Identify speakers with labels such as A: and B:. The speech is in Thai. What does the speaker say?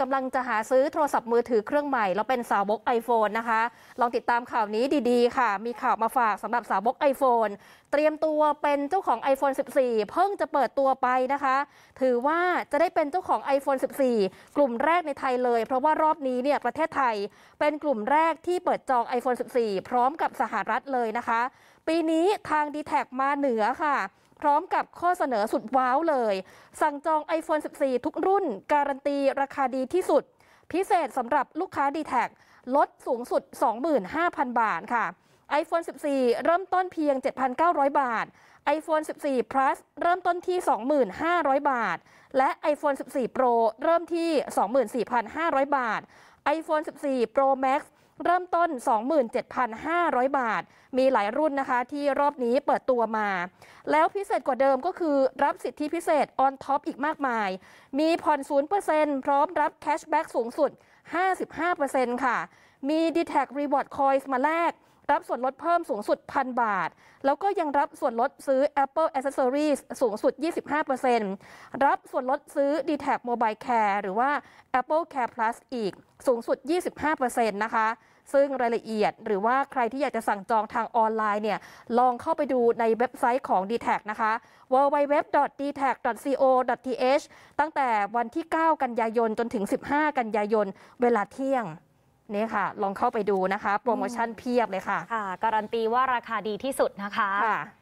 A: กำลังจะหาซื้อโทรศัพท์มือถือเครื่องใหม่แล้วเป็นสาวบก iPhone นะคะ ลองติดตามข่าวนี้ดีๆ ค่ะ มีข่าวมาฝากสำหรับสาวบก iPhone เตรียมตัวเป็นเจ้าของ iPhone 14 เพิ่งจะเปิดตัวไปนะคะ ถือว่าจะได้เป็นเจ้าของ iPhone 14 กลุ่มแรกในไทยเลย เพราะว่ารอบนี้เนี่ยประเทศไทย เป็นกลุ่มแรกที่เปิดจอง iPhone 14 พร้อมกับสหรัฐเลยนะคะ ปีนี้ทางดีแทมาเหนือค่ะพร้อมกับข้อเสนอสุดว้าวเลย สั่งจอง iPhone 14 ทุกรุ่นการันตีราคาดีที่สุด พิเศษสำหรับลูกค้า d t แทลดสูงสุด 25,000 บาทค่ะ iPhone 14 เริ่มต้นเพียง 7,900 บาท iPhone 14 plus เริ่มต้นที่ 2,500 บาท และ iPhone 14 Pro เริ่มที่ 24,500 บาท iPhone 14 Pro Max เริ่มต้น 27,500 บาท มีหลายรุ่นนะคะ ที่รอบนี้เปิดตัวมาแล้วพิเศษกว่าเดิมก็คือรับสิทธิพิเศษออนท็อปอีกมากมาย มีผ่อนศูนเปอร์เซ็นต์พร้อมรับแคชแบ็กสูงสุด 55%ค่ะ มี d t แท Reward Coins มาแลกรับส่วนลดเพิ่มสูงสุดพันบาท แล้วก็ยังรับส่วนลดซื้อ Apple Accessories สูงสุด 25%รับส่วนลดซื้อ d t แท Mobile Care หรือว่า Apple Care Plus อีกสูงสุด 25%นะคะ ซึ่งรายละเอียด หรือว่าใครที่อยากจะสั่งจองทางออนไลน์เนี่ย ลองเข้าไปดูในเว็บไซต์ของ d t แทนะคะ www.dtac.co.th ตั้งแต่วันที่ 9 กันยายน จนถึง 15 กันยายน เวลาเที่ยงนี่ค่ะ ลองเข้าไปดูนะคะ โปรโมชั่นเพียบเลยค่ะ ค่ะ การันตีว่าราคาดีที่สุดนะคะค่ะ